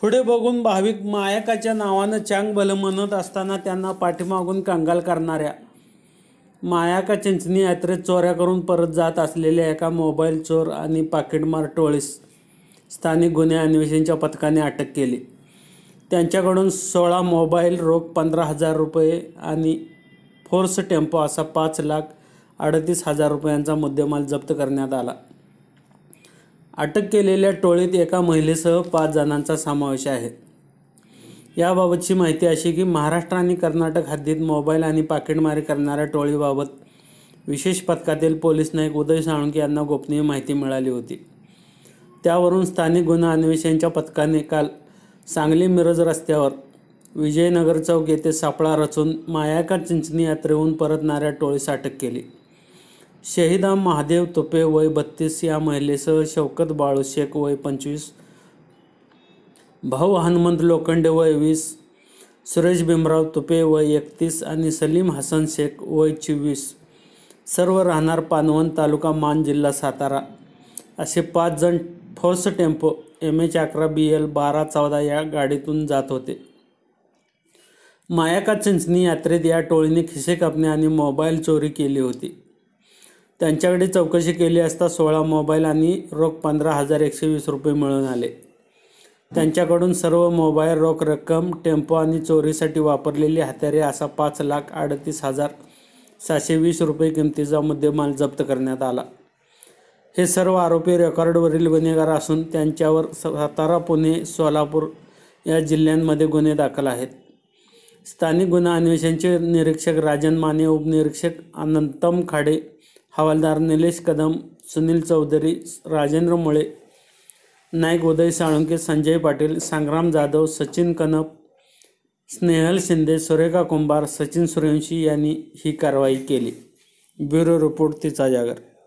पुढे बघून भाविक मायकाच्या नावानं चांग भलं म्हणत असताना त्यांना पाठीमागून कंगाल करणाऱ्या मायाका चिंचणी यात्रेत चोऱ्या करून परत जात असलेल्या एका मोबाईल चोर आणि पाकिटमार टोळीस स्थानिक गुन्हे अन्वेषणच्या पथकाने अटक केली त्यांच्याकडून सोळा मोबाईल रोख पंधरा हजार रुपये आणि फोर्स टेम्पो असा पाच लाख अडतीस हजार रुपयांचा मुद्देमाल जप्त करण्यात आला अटक केलेल्या टोळीत एका महिलेसह पाच जणांचा समावेश आहे याबाबतची माहिती अशी की महाराष्ट्र आणि कर्नाटक हद्दीत मोबाईल आणि पाकिटमारी करणाऱ्या टोळीबाबत विशेष पथकातील पोलीस नाईक उदय साळुंके यांना गोपनीय माहिती मिळाली होती त्यावरून स्थानिक गुन्हा अन्वेषणच्या पथकाने काल सांगली मिरज रस्त्यावर विजयनगर चौक येथे सापळा रचून मायाका चिंचणी यात्रेहून परतणाऱ्या टोळीस अटक केली शहीदा महादेव तुपे वय बत्तीस या महिलेसह शौकत बाळू शेख वय पंचवीस भाऊ हनुमंत लोखंडे वय वीस सुरेश भीमराव तुपे वय एकतीस आणि सलीम हसन शेख वय चोवीस सर्व राहणार पानवन तालुका मान जिल्हा सातारा असे पाच जण फर्स्ट टेम्पो एम एच अकरा बी एल बारा चौदा या गाडीतून जात होते मायाका चिंचणी यात्रेत या टोळीने खिसे कापणे आणि मोबाईल चोरी केली होती त्यांच्याकडे चौकशी केली असता सोळा मोबाईल आणि रोख पंधरा हजार एकशे वीस रुपये मिळून आले त्यांच्याकडून सर्व मोबाईल रोख रक्कम टेम्पो आणि चोरीसाठी वापरलेली हत्यारे असा पाच लाख अडतीस हजार सहाशे वीस रुपये किमतीचा मुद्देमाल जप्त करण्यात आला हे सर्व आरोपी रेकॉर्डवरील गुन्हेगार असून त्यांच्यावर सातारा पुणे सोलापूर या जिल्ह्यांमध्ये गुन्हे दाखल आहेत स्थानिक गुन्हा अन्वेषणचे निरीक्षक राजन माने उपनिरीक्षक अनंतम खाडे हवालदार निलेश कदम सुनील चौधरी राजेंद्र मुळे नायक उदय साळुंके संजय पाटील संग्राम जाधव सचिन कनप स्नेहल शिंदे सुरेखा कुंभार सचिन सूर्यवंशी यांनी ही कारवाई केली ब्युरो रिपोर्ट तिचा जागर